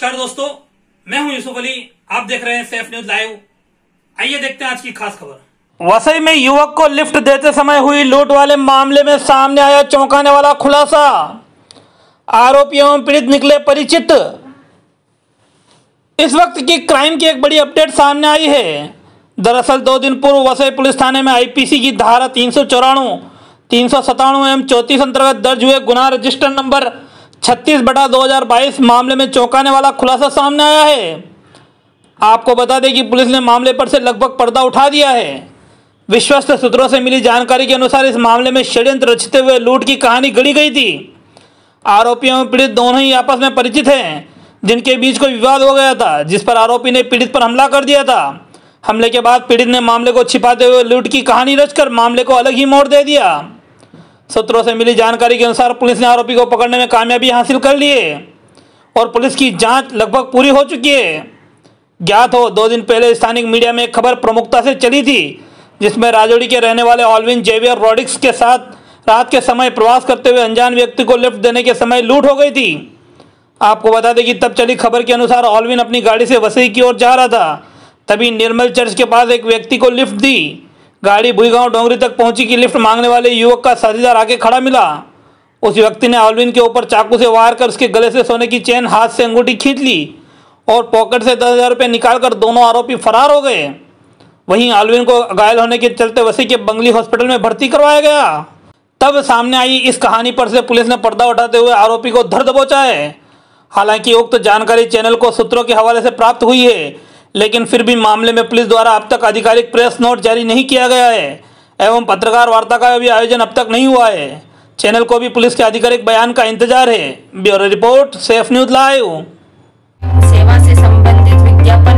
नमस्कार दोस्तों मैं हूं यूसुफ अली आप देख रहे हैं सेफ न्यूज लाइव आइए देखते हैं आज की खास खबर वसई में युवक को लिफ्ट देते समय हुई लूट वाले मामले में सामने आया चौंकाने वाला खुलासा आरोपी एवं पीड़ित निकले परिचित इस वक्त की क्राइम की एक बड़ी अपडेट सामने आई है दरअसल दो दिन पूर्व वसई पुलिस थाने में आईपीसी की धारा तीन सौ चौरानवे तीन सौ सतानवे एवं चौंतीस अंतर्गत दर्ज हुए गुना रजिस्टर नंबर छत्तीस बटा दो मामले में चौंकाने वाला खुलासा सामने आया है आपको बता दें कि पुलिस ने मामले पर से लगभग पर्दा उठा दिया है विश्वस्त सूत्रों से मिली जानकारी के अनुसार इस मामले में षड्यंत्र रचते हुए लूट की कहानी गढ़ी गई थी आरोपियों में पीड़ित दोनों ही आपस में परिचित हैं जिनके बीच कोई विवाद हो गया था जिस पर आरोपी ने पीड़ित पर हमला कर दिया था हमले के बाद पीड़ित ने मामले को छिपाते हुए लूट की कहानी रचकर मामले को अलग ही मोड़ दे दिया सूत्रों से मिली जानकारी के अनुसार पुलिस ने आरोपी को पकड़ने में कामयाबी हासिल कर ली है और पुलिस की जांच लगभग पूरी हो चुकी है ज्ञात हो दो दिन पहले स्थानीय मीडिया में एक खबर प्रमुखता से चली थी जिसमें राजौड़ी के रहने वाले ऑलविन जेवियर रॉडिक्स के साथ रात के समय प्रवास करते हुए अनजान व्यक्ति को लिफ्ट देने के समय लूट हो गई थी आपको बता दें कि तब चली खबर के अनुसार ऑलविन अपनी गाड़ी से वसई की ओर जा रहा था तभी निर्मल चर्च के पास एक व्यक्ति को लिफ्ट दी गाड़ी भुईगांव डोंगरी तक पहुंची कि लिफ्ट मांगने वाले युवक का साझेदार आके खड़ा मिला उस व्यक्ति ने आलविन के ऊपर चाकू से वार कर उसके गले से सोने की चेन हाथ से अंगूठी खींच ली और पॉकेट से दस हज़ार रुपये निकाल कर दोनों आरोपी फरार हो गए वहीं आलविन को घायल होने के चलते वसी के बंगली हॉस्पिटल में भर्ती करवाया गया तब सामने आई इस कहानी पर से पुलिस ने पर्दा उठाते हुए आरोपी को धर दबोचा है हालांकि उक्त जानकारी चैनल को सूत्रों के हवाले से प्राप्त हुई है लेकिन फिर भी मामले में पुलिस द्वारा अब तक आधिकारिक प्रेस नोट जारी नहीं किया गया है एवं पत्रकार वार्ता का भी आयोजन अब तक नहीं हुआ है चैनल को भी पुलिस के आधिकारिक बयान का इंतजार है bureau report safe news live सेवा से संबंधित विज्ञापन